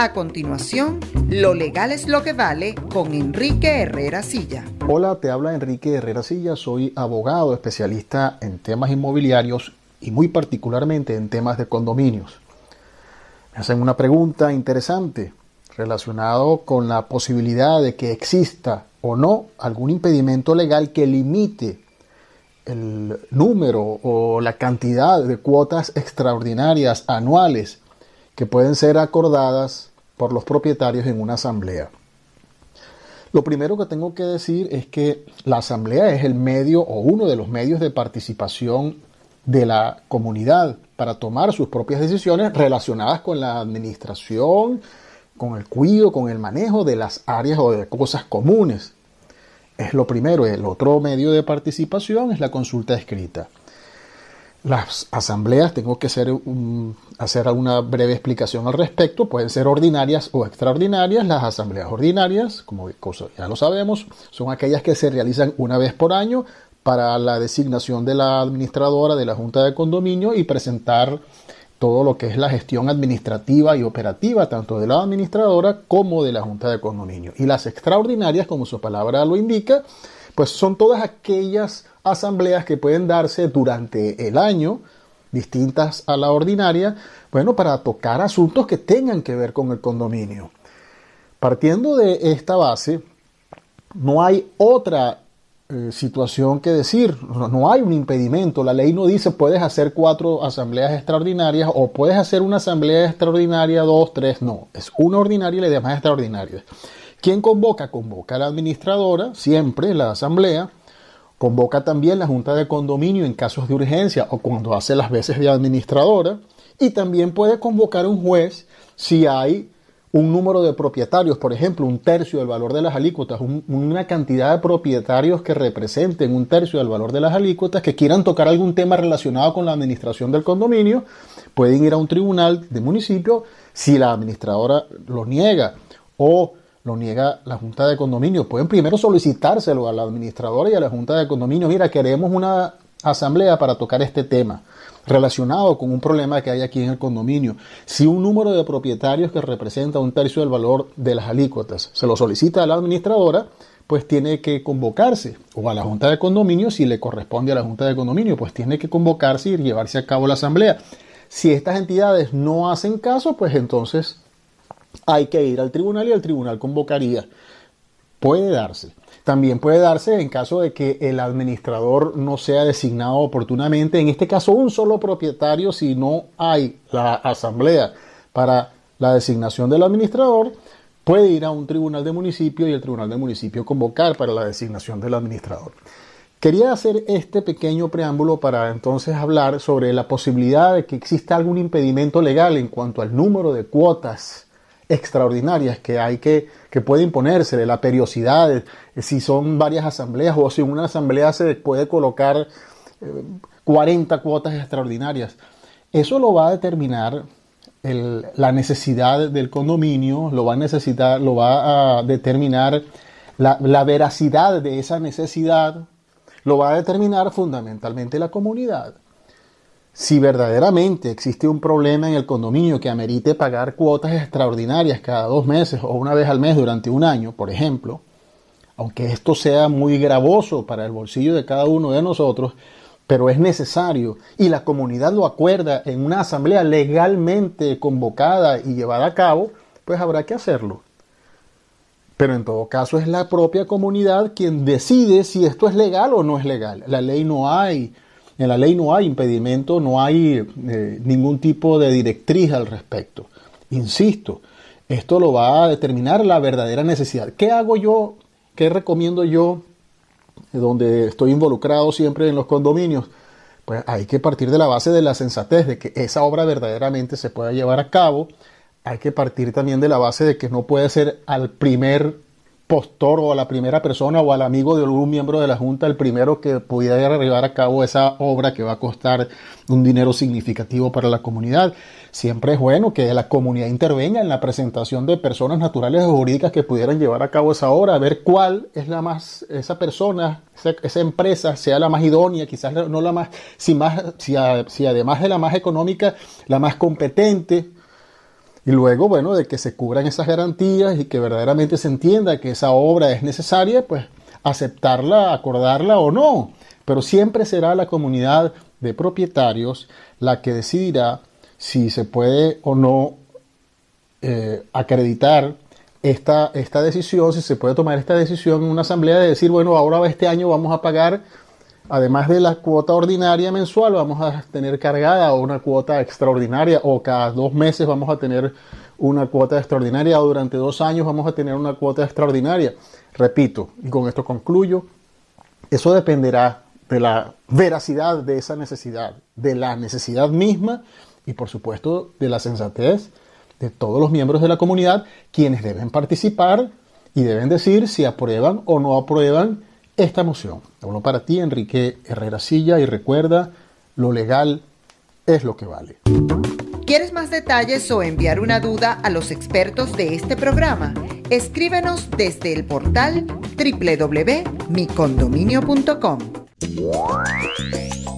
A continuación, Lo legal es lo que vale con Enrique Herrera Silla. Hola, te habla Enrique Herrera Silla, soy abogado especialista en temas inmobiliarios y muy particularmente en temas de condominios. Me hacen una pregunta interesante relacionado con la posibilidad de que exista o no algún impedimento legal que limite el número o la cantidad de cuotas extraordinarias anuales que pueden ser acordadas por los propietarios en una asamblea. Lo primero que tengo que decir es que la asamblea es el medio o uno de los medios de participación de la comunidad para tomar sus propias decisiones relacionadas con la administración, con el cuidado, con el manejo de las áreas o de cosas comunes. Es lo primero. El otro medio de participación es la consulta escrita. Las asambleas, tengo que hacer, hacer una breve explicación al respecto, pueden ser ordinarias o extraordinarias. Las asambleas ordinarias, como ya lo sabemos, son aquellas que se realizan una vez por año para la designación de la administradora de la Junta de Condominio y presentar todo lo que es la gestión administrativa y operativa, tanto de la administradora como de la Junta de Condominio. Y las extraordinarias, como su palabra lo indica, pues son todas aquellas asambleas que pueden darse durante el año, distintas a la ordinaria, bueno, para tocar asuntos que tengan que ver con el condominio. Partiendo de esta base, no hay otra eh, situación que decir. No, hay un impedimento. La ley no dice puedes hacer cuatro asambleas extraordinarias o puedes hacer una asamblea extraordinaria, dos, tres. No, es una ordinaria y las demás extraordinarias. ¿Quién convoca? Convoca a la administradora, siempre la asamblea. Convoca también la junta de condominio en casos de urgencia o cuando hace las veces de administradora. Y también puede convocar un juez si hay un número de propietarios, por ejemplo, un tercio del valor de las alícuotas, una cantidad de propietarios que representen un tercio del valor de las alícuotas, que quieran tocar algún tema relacionado con la administración del condominio, pueden ir a un tribunal de municipio si la administradora lo niega o lo niega la Junta de Condominio. Pueden primero solicitárselo a la administradora y a la Junta de Condominio. Mira, queremos una asamblea para tocar este tema relacionado con un problema que hay aquí en el condominio. Si un número de propietarios que representa un tercio del valor de las alícuotas se lo solicita a la administradora, pues tiene que convocarse, o a la Junta de Condominio, si le corresponde a la Junta de Condominio, pues tiene que convocarse y llevarse a cabo la asamblea. Si estas entidades no hacen caso, pues entonces hay que ir al tribunal y el tribunal convocaría. Puede darse. También puede darse en caso de que el administrador no sea designado oportunamente, en este caso un solo propietario, si no hay la asamblea para la designación del administrador, puede ir a un tribunal de municipio y el tribunal de municipio convocar para la designación del administrador. Quería hacer este pequeño preámbulo para entonces hablar sobre la posibilidad de que exista algún impedimento legal en cuanto al número de cuotas extraordinarias que hay que, que puede imponerse, la periodicidad, eh, si son varias asambleas o si una asamblea se puede colocar 40 eh, cuotas extraordinarias. Eso lo va a determinar la necesidad del condominio, lo va a necesitar, lo va a determinar la, la veracidad de esa necesidad, lo va a determinar fundamentalmente la comunidad. Si verdaderamente existe un problema en el condominio que amerite pagar cuotas extraordinarias cada dos meses o una vez al mes durante un año, por ejemplo, aunque esto sea muy gravoso para el bolsillo de cada uno de nosotros, pero es necesario y la comunidad lo acuerda en una asamblea legalmente convocada y llevada a cabo, pues habrá que hacerlo. Pero en todo caso es la propia comunidad quien decide si esto es legal o no es legal. La ley no hay en la ley no hay impedimento, no hay eh, ningún tipo de directriz al respecto. Insisto, esto lo va a determinar la verdadera necesidad. ¿Qué hago yo? ¿Qué recomiendo yo? Donde estoy involucrado siempre en los condominios. Pues hay que partir de la base de la sensatez, de que esa obra verdaderamente se pueda llevar a cabo. Hay que partir también de la base de que no puede ser al primer postor o a la primera persona o al amigo de algún miembro de la Junta el primero que pudiera llevar a cabo esa obra que va a costar un dinero significativo para la comunidad. Siempre es bueno que la comunidad intervenga en la presentación de personas naturales o jurídicas que pudieran llevar a cabo esa obra, a ver cuál es la más, esa persona, esa, empresa sea la más idónea, quizás no la más, si, más si, si además de la más económica, la más competente, y luego, bueno, de que se cubran esas garantías y que verdaderamente se entienda que esa obra es necesaria, pues aceptarla, acordarla o no. Pero siempre será la comunidad de propietarios la que decidirá si se puede o no eh, acreditar esta, esta decisión, si se puede tomar esta decisión en una asamblea de decir, bueno, ahora este año vamos a pagar además de la cuota ordinaria mensual, vamos a tener cargada una cuota extraordinaria o cada dos meses vamos a tener una cuota extraordinaria o durante dos años vamos a tener una cuota extraordinaria. Repito, y con esto concluyo, eso dependerá de la veracidad de esa necesidad, de la necesidad misma y por supuesto de la sensatez de todos los miembros de la comunidad, quienes deben participar y deben decir si aprueban o no aprueban esta emoción. bueno, para ti, Enrique Herrera Silla, y recuerda, lo legal es lo que vale. ¿Quieres más detalles o enviar una duda a los expertos de este programa? Escríbenos desde el portal www.micondominio.com.